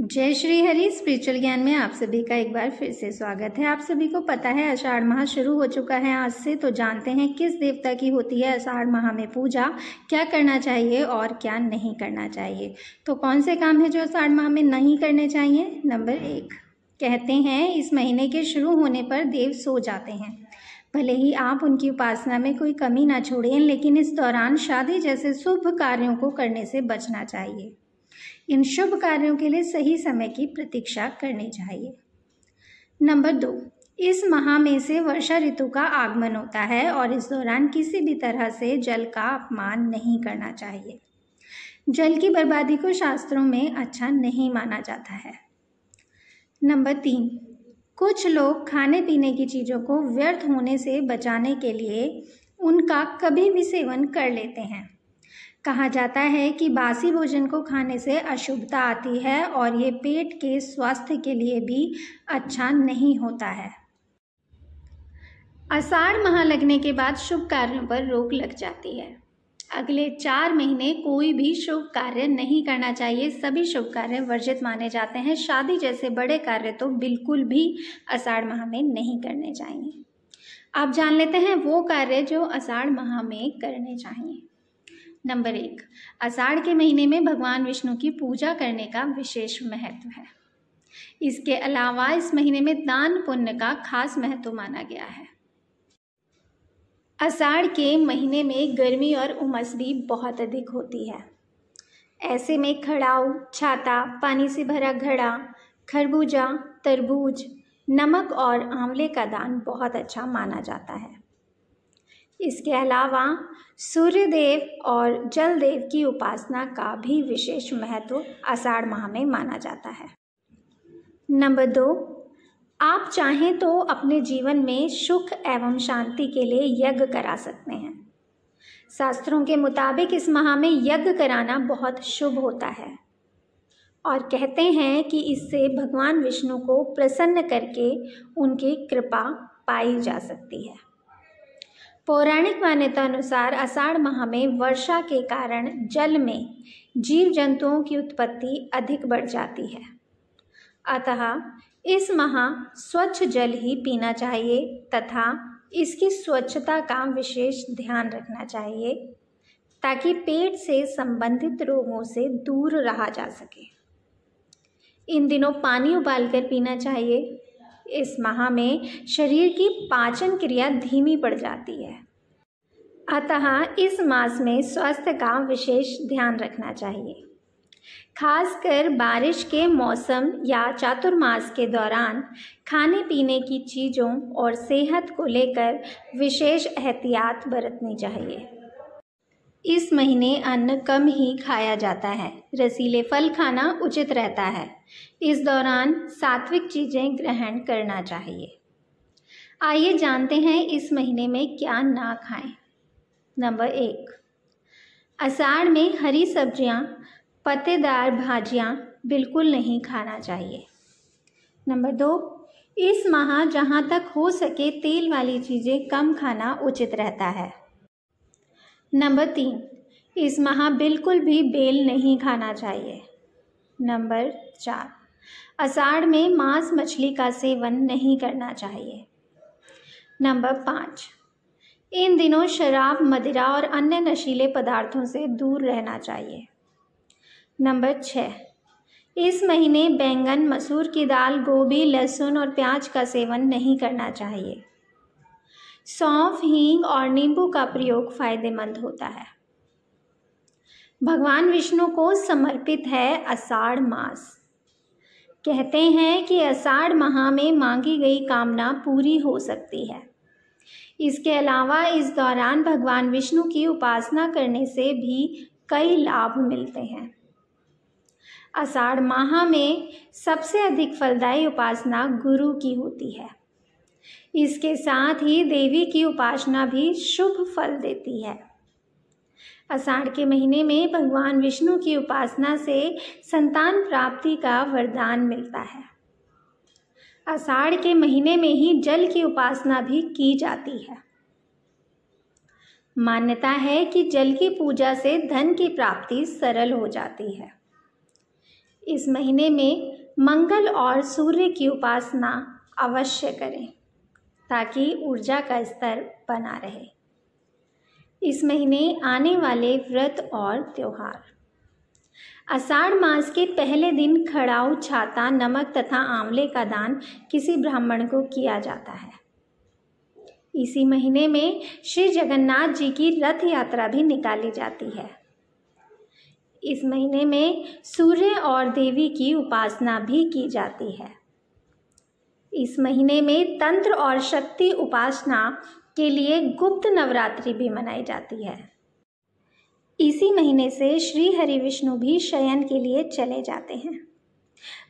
जय श्री हरि स्पिरिचुअल ज्ञान में आप सभी का एक बार फिर से स्वागत है आप सभी को पता है अषाढ़ माह शुरू हो चुका है आज से तो जानते हैं किस देवता की होती है अषाढ़ माह में पूजा क्या करना चाहिए और क्या नहीं करना चाहिए तो कौन से काम है जो अषाढ़ माह में नहीं करने चाहिए नंबर एक कहते हैं इस महीने के शुरू होने पर देव सो जाते हैं भले ही आप उनकी उपासना में कोई कमी ना छोड़ें लेकिन इस दौरान शादी जैसे शुभ कार्यों को करने से बचना चाहिए इन शुभ कार्यों के लिए सही समय की प्रतीक्षा करनी चाहिए नंबर दो इस माह में से वर्षा ऋतु का आगमन होता है और इस दौरान किसी भी तरह से जल का अपमान नहीं करना चाहिए जल की बर्बादी को शास्त्रों में अच्छा नहीं माना जाता है नंबर तीन कुछ लोग खाने पीने की चीज़ों को व्यर्थ होने से बचाने के लिए उनका कभी भी सेवन कर लेते हैं कहा जाता है कि बासी भोजन को खाने से अशुभता आती है और ये पेट के स्वास्थ्य के लिए भी अच्छा नहीं होता है आषाढ़ माह लगने के बाद शुभ कार्यों पर रोक लग जाती है अगले चार महीने कोई भी शुभ कार्य नहीं करना चाहिए सभी शुभ कार्य वर्जित माने जाते हैं शादी जैसे बड़े कार्य तो बिल्कुल भी आषाढ़ माह में नहीं करने चाहिए आप जान लेते हैं वो कार्य जो आषाढ़ माह में करने चाहिए नंबर एक आषाढ़ के महीने में भगवान विष्णु की पूजा करने का विशेष महत्व है इसके अलावा इस महीने में दान पुण्य का खास महत्व माना गया है आषाढ़ के महीने में गर्मी और उमस भी बहुत अधिक होती है ऐसे में खड़ाऊ छाता पानी से भरा घड़ा खरबूजा तरबूज नमक और आंवले का दान बहुत अच्छा माना जाता है इसके अलावा सूर्य देव और जल देव की उपासना का भी विशेष महत्व आषाढ़ माह में माना जाता है नंबर दो आप चाहें तो अपने जीवन में सुख एवं शांति के लिए यज्ञ करा सकते हैं शास्त्रों के मुताबिक इस माह में यज्ञ कराना बहुत शुभ होता है और कहते हैं कि इससे भगवान विष्णु को प्रसन्न करके उनकी कृपा पाई जा सकती है पौराणिक मान्यता अनुसार आषाढ़ माह में वर्षा के कारण जल में जीव जंतुओं की उत्पत्ति अधिक बढ़ जाती है अतः इस माह स्वच्छ जल ही पीना चाहिए तथा इसकी स्वच्छता का विशेष ध्यान रखना चाहिए ताकि पेट से संबंधित रोगों से दूर रहा जा सके इन दिनों पानी उबालकर पीना चाहिए इस माह में शरीर की पाचन क्रिया धीमी पड़ जाती है अतः इस मास में स्वास्थ्य का विशेष ध्यान रखना चाहिए खासकर बारिश के मौसम या चातुर्मास के दौरान खाने पीने की चीज़ों और सेहत को लेकर विशेष एहतियात बरतनी चाहिए इस महीने अन्न कम ही खाया जाता है रसीले फल खाना उचित रहता है इस दौरान सात्विक चीज़ें ग्रहण करना चाहिए आइए जानते हैं इस महीने में क्या ना खाएं। नंबर एक अषाढ़ में हरी सब्जियां, पत्तेदार भाजियां बिल्कुल नहीं खाना चाहिए नंबर दो इस माह जहाँ तक हो सके तेल वाली चीज़ें कम खाना उचित रहता है नंबर तीन इस माह बिल्कुल भी बेल नहीं खाना चाहिए नंबर चार अषाढ़ में मांस मछली का सेवन नहीं करना चाहिए नंबर पाँच इन दिनों शराब मदिरा और अन्य नशीले पदार्थों से दूर रहना चाहिए नंबर छः इस महीने बैंगन मसूर की दाल गोभी लहसुन और प्याज का सेवन नहीं करना चाहिए सौंफ हींग और नींबू का प्रयोग फायदेमंद होता है भगवान विष्णु को समर्पित है आषाढ़ मास कहते हैं कि आषाढ़ माह में मांगी गई कामना पूरी हो सकती है इसके अलावा इस दौरान भगवान विष्णु की उपासना करने से भी कई लाभ मिलते हैं आषाढ़ माह में सबसे अधिक फलदायी उपासना गुरु की होती है इसके साथ ही देवी की उपासना भी शुभ फल देती है अषाढ़ के महीने में भगवान विष्णु की उपासना से संतान प्राप्ति का वरदान मिलता है अषाढ़ के महीने में ही जल की उपासना भी की जाती है मान्यता है कि जल की पूजा से धन की प्राप्ति सरल हो जाती है इस महीने में मंगल और सूर्य की उपासना अवश्य करें ताकि ऊर्जा का स्तर बना रहे इस महीने आने वाले व्रत और त्यौहार आषाढ़ मास के पहले दिन खड़ाऊ छाता नमक तथा आंवले का दान किसी ब्राह्मण को किया जाता है इसी महीने में श्री जगन्नाथ जी की रथ यात्रा भी निकाली जाती है इस महीने में सूर्य और देवी की उपासना भी की जाती है इस महीने में तंत्र और शक्ति उपासना के लिए गुप्त नवरात्रि भी मनाई जाती है इसी महीने से श्री हरि विष्णु भी शयन के लिए चले जाते हैं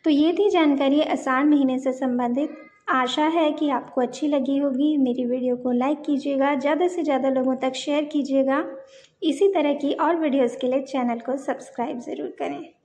तो ये थी जानकारी आषाढ़ महीने से संबंधित आशा है कि आपको अच्छी लगी होगी मेरी वीडियो को लाइक कीजिएगा ज़्यादा से ज़्यादा लोगों तक शेयर कीजिएगा इसी तरह की और वीडियोस के लिए चैनल को सब्सक्राइब ज़रूर करें